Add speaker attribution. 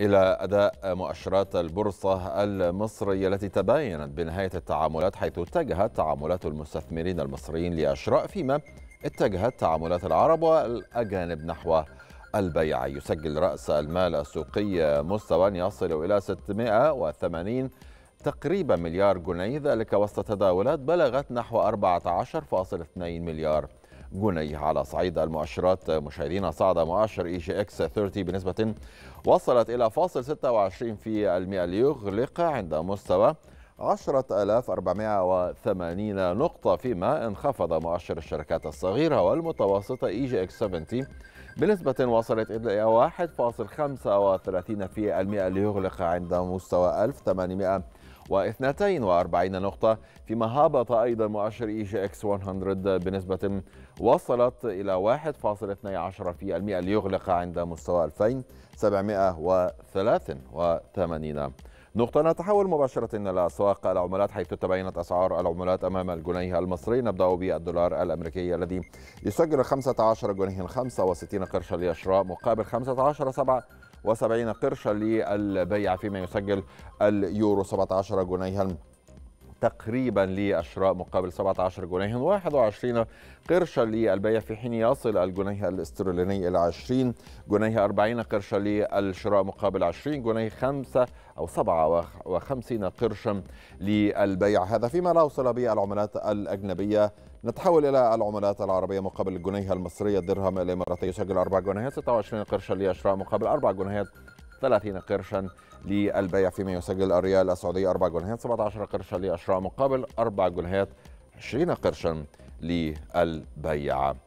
Speaker 1: إلى أداء مؤشرات البورصة المصرية التي تباينت بنهاية التعاملات حيث اتجهت تعاملات المستثمرين المصريين لأشراء فيما اتجهت تعاملات العرب والأجانب نحو البيع يسجل رأس المال السوقي مستوى يصل إلى 680 تقريبا مليار جنيه ذلك وسط تداولات بلغت نحو 14.2 مليار جنيه على صعيد المؤشرات مشاهدينا صعد مؤشر اي جي اكس 30 بنسبة وصلت إلى فاصل 26 في المئة ليغلق عند مستوى 10480 نقطة فيما انخفض مؤشر الشركات الصغيرة والمتوسطة اي جي اكس 70 بنسبة وصلت إلى 1.35 في المئة ليغلق عند مستوى 1800 و42 نقطة فيما هابط أيضا مؤشر إي جي إكس 100 بنسبة وصلت إلى 1.12% ليغلق عند مستوى 2783 نقطة نتحول مباشرة إلى أسواق العملات حيث تبينت أسعار العملات أمام الجنيه المصري نبدأ بالدولار الأمريكي الذي يسجل 15 جنيه 65 قرشا للشراء مقابل 15 7 وسبعين قرشا للبيع فيما يسجل اليورو 17 جنيها تقريبا للشراء مقابل 17 جنيه و21 قرشا للبيع في حين يصل الجنيه الاسترليني إلى 20 جنيه 40 قرشا للشراء مقابل 20 جنيه 5 أو 57 قرشا للبيع هذا فيما لا وصل به العملات الأجنبية نتحول إلى العملات العربية مقابل الجنيه المصري الدرهم الإماراتي يسجل 4 جنيه 26 قرشا للشراء مقابل 4 جنيهات 30 قرشا للبيع فيما يسجل الريال السعودي 4 جنيهات 17 قرشا لأشراء مقابل 4 جنيهات 20 قرشا للبيع